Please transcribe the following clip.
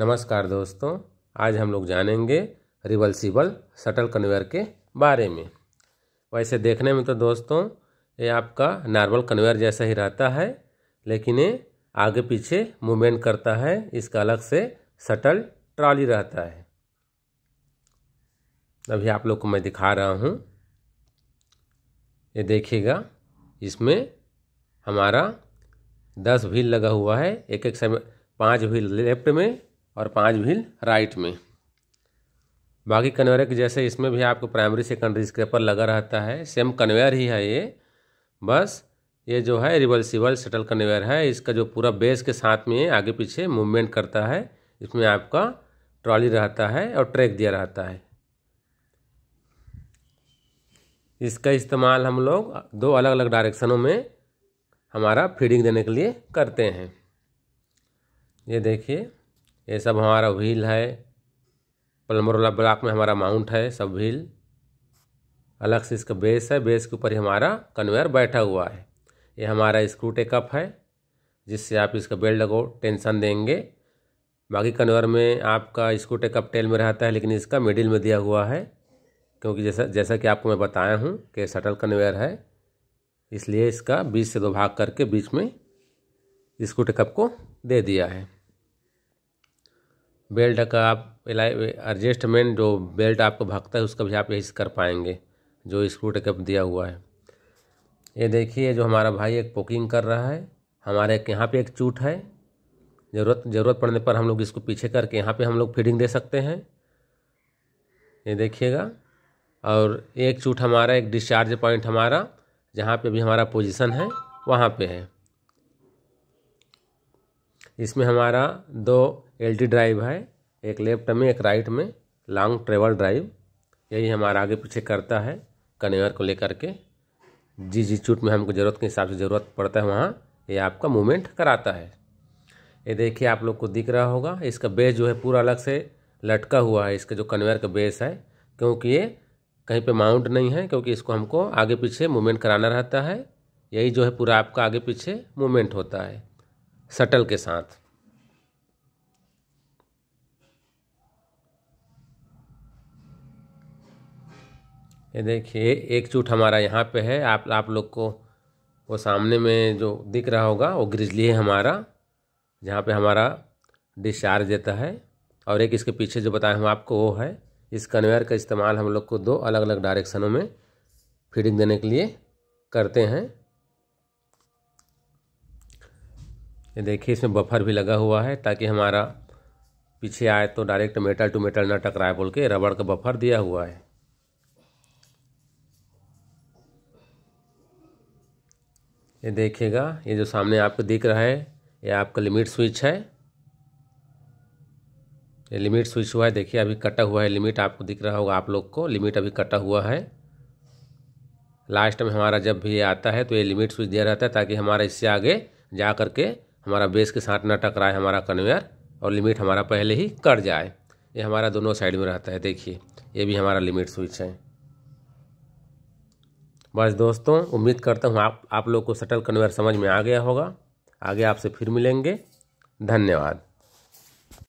नमस्कार दोस्तों आज हम लोग जानेंगे रिवर्सिबल शटल कन्वेयर के बारे में वैसे देखने में तो दोस्तों ये आपका नॉर्मल कन्वेयर जैसा ही रहता है लेकिन ये आगे पीछे मूवमेंट करता है इसका अलग से शटल ट्रॉली रहता है अभी आप लोग को मैं दिखा रहा हूँ ये देखिएगा इसमें हमारा दस व्हील लगा हुआ है एक एक समय पाँच व्हील लेफ्ट में और पाँच भील राइट में बाकी कन्वेयर के जैसे इसमें भी आपको प्राइमरी सेकेंडरी स्क्रैपर लगा रहता है सेम कन्वेयर ही है ये बस ये जो है रिवर्सिबल सेटल कन्वेयर है इसका जो पूरा बेस के साथ में आगे पीछे मूवमेंट करता है इसमें आपका ट्रॉली रहता है और ट्रैक दिया रहता है इसका इस्तेमाल हम लोग दो अलग अलग डायरेक्शनों में हमारा फीडिंग देने के लिए करते हैं ये देखिए ये सब हमारा व्हील है पलमरोला ब्लॉक में हमारा माउंट है सब व्हील अलग से इसका बेस है बेस के ऊपर ही हमारा कन्वेयर बैठा हुआ है ये हमारा स्क्रू टेकअप है जिससे आप इसका बेल्ट को टेंशन देंगे बाकी कन्वेयर में आपका स्क्रू टेकअप टेल में रहता है लेकिन इसका मिडिल में दिया हुआ है क्योंकि जैसा जैसा कि आपको मैं बताया हूँ कि शटल कन्वेयर है इसलिए इसका बीच से दो भाग करके बीच में स्क्रू टेकअप को दे दिया है बेल्ट का आप एडजस्टमेंट जो बेल्ट आपको भागता है उसका भी आप यही कर पाएंगे जो स्क्रू टेकअप दिया हुआ है ये देखिए जो हमारा भाई एक पोकिंग कर रहा है हमारे एक यहाँ पे एक चूट है ज़रूरत ज़रूरत पड़ने पर हम लोग इसको पीछे करके यहाँ पे हम लोग फीडिंग दे सकते हैं ये देखिएगा और एक चूट हमारा एक डिस्चार्ज पॉइंट हमारा जहाँ पे भी हमारा पोजीशन है वहाँ पे है इसमें हमारा दो एल ड्राइव है एक लेफ्ट में एक राइट में लॉन्ग ट्रेवल ड्राइव यही हमारा आगे पीछे करता है कन्वेयर को लेकर के जी जी चूट में हमको ज़रूरत के हिसाब से ज़रूरत पड़ता है वहाँ ये आपका मूवमेंट कराता है ये देखिए आप लोग को दिख रहा होगा इसका बेस जो है पूरा अलग से लटका हुआ है इसका जो कन्वेयर का बेस है क्योंकि ये कहीं पे माउंट नहीं है क्योंकि इसको हमको आगे पीछे मूवमेंट कराना रहता है यही जो है पूरा आपका आगे पीछे मूवमेंट होता है शटल के साथ ये देखिए एक चूट हमारा यहाँ पे है आप आप लोग को वो सामने में जो दिख रहा होगा वो ग्रिजली है हमारा जहाँ पे हमारा डिस्चार्ज देता है और एक इसके पीछे जो बताए हम आपको वो है इस कन्वेयर का इस्तेमाल हम लोग को दो अलग अलग डायरेक्शनों में फीडिंग देने के लिए करते हैं ये देखिए इसमें बफर भी लगा हुआ है ताकि हमारा पीछे आए तो डायरेक्ट मेटल टू मेटल ना टकराए बोल के रबड़ का बफर दिया हुआ है ये देखिएगा ये जो सामने आपको दिख रहा है ये आपका लिमिट स्विच है ये लिमिट स्विच हुआ है देखिए अभी कटा हुआ है लिमिट आपको दिख रहा होगा आप लोग को लिमिट अभी कटा हुआ है लास्ट में हमारा जब भी ये आता है तो ये लिमिट स्विच दिया रहता है ताकि हमारा इससे आगे जा करके हमारा बेस के साथ ना टकराए हमारा कन्वेयर और लिमिट हमारा पहले ही कट जाए ये हमारा दोनों साइड में रहता है देखिए ये भी हमारा लिमिट स्विच है बस दोस्तों उम्मीद करता हूँ आप आप लोग को सटल कन्वेयर समझ में आ गया होगा आगे आपसे फिर मिलेंगे धन्यवाद